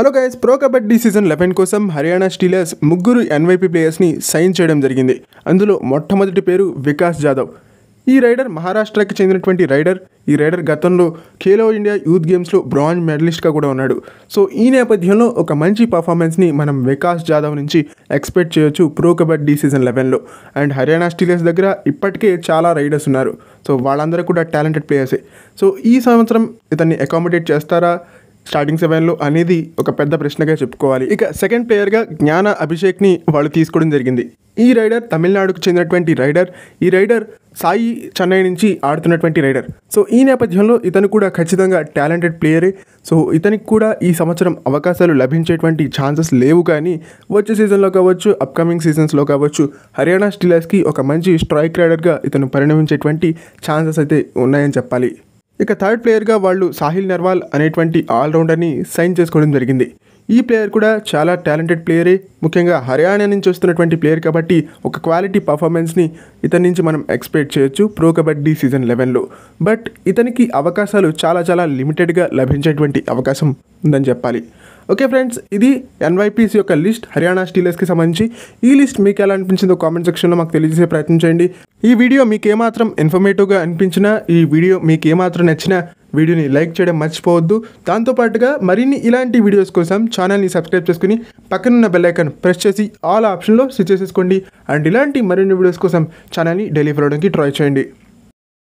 hello guys pro kabaddi season eleven కోసం Haryana steelers ముగ్గురు NYP ప్లేయర్స్ని సైన్ చేయడం జరిగింది అందులో మొట్టమొదటి పేరు వికాస్ జాదవ్ ఈ రైడర్ మహారాష్ట్రకి చెందినటువంటి రైడర్ ఈ రైడర్ గతంలో ఖేలో ఇండియా యూత్ గేమ్స్లో బ్రాంజ్ మెడలిస్ట్గా కూడా ఉన్నాడు సో ఈ నేపథ్యంలో ఒక మంచి పర్ఫార్మెన్స్ని మనం వికాస్ జాదవ్ నుంచి ఎక్స్పెక్ట్ చేయొచ్చు ప్రో కబడ్డీ సీజన్ లెవెన్లో అండ్ హర్యానా స్టీలర్స్ దగ్గర ఇప్పటికే చాలా రైడర్స్ ఉన్నారు సో వాళ్ళందరూ కూడా టాలెంటెడ్ ప్లేయర్సే సో ఈ సంవత్సరం ఇతన్ని అకామిడేట్ చేస్తారా స్టార్టింగ్ సెవెన్లో అనేది ఒక పెద్ద ప్రశ్నగా చెప్పుకోవాలి ఇక సెకండ్ ప్లేయర్గా జ్ఞాన అభిషేక్ని వాళ్ళు తీసుకోవడం జరిగింది ఈ రైడర్ తమిళనాడుకు చెందినటువంటి రైడర్ ఈ రైడర్ సాయి చెన్నై నుంచి ఆడుతున్నటువంటి రైడర్ సో ఈ నేపథ్యంలో ఇతను కూడా ఖచ్చితంగా టాలెంటెడ్ ప్లేయరే సో ఇతనికి కూడా ఈ సంవత్సరం అవకాశాలు లభించేటువంటి ఛాన్సెస్ లేవు కానీ వచ్చే సీజన్లో కావచ్చు అప్కమింగ్ సీజన్స్లో కావచ్చు హర్యానా స్టీలర్స్కి ఒక మంచి స్ట్రైక్ రైడర్గా ఇతను పరిణమించేటువంటి ఛాన్సెస్ అయితే ఉన్నాయని చెప్పాలి ఇక థర్డ్ ప్లేయర్గా వాళ్ళు సాహిల్ నెర్వాల్ అనేటువంటి ఆల్రౌండర్ని సైన్ చేసుకోవడం జరిగింది ఈ ప్లేయర్ కూడా చాలా టాలెంటెడ్ ప్లేయరే ముఖ్యంగా హర్యానా నుంచి వస్తున్నటువంటి ప్లేయర్ కాబట్టి ఒక క్వాలిటీ పర్ఫార్మెన్స్ని ఇతని నుంచి మనం ఎక్స్పెక్ట్ చేయొచ్చు ప్రో కబడ్డీ సీజన్ లెవెన్లో బట్ ఇతనికి అవకాశాలు చాలా చాలా లిమిటెడ్గా లభించేటువంటి అవకాశం ఉందని చెప్పాలి ఓకే ఫ్రెండ్స్ ఇది ఎన్వైపీసీ యొక్క లిస్ట్ హర్యానా స్టీలర్స్కి సంబంధించి ఈ లిస్ట్ మీకు ఎలా అనిపించిందో కామెంట్ సెక్షన్లో మాకు తెలియజేసే ప్రయత్నం చేయండి ఈ వీడియో మీకు ఏమాత్రం ఇన్ఫర్మేటివ్గా అనిపించినా ఈ వీడియో మీకు ఏమాత్రం నచ్చినా వీడియోని లైక్ చేయడం మర్చిపోవద్దు దాంతోపాటుగా మరిన్ని ఇలాంటి వీడియోస్ కోసం ఛానల్ని సబ్స్క్రైబ్ చేసుకుని పక్కనున్న బెల్లైకన్ ప్రెస్ చేసి ఆల్ ఆప్షన్లో స్విచ్ చేసేసుకోండి అండ్ ఇలాంటి మరిన్ని వీడియోస్ కోసం ఛానల్ని డైలీ ఫాలో ట్రై చేయండి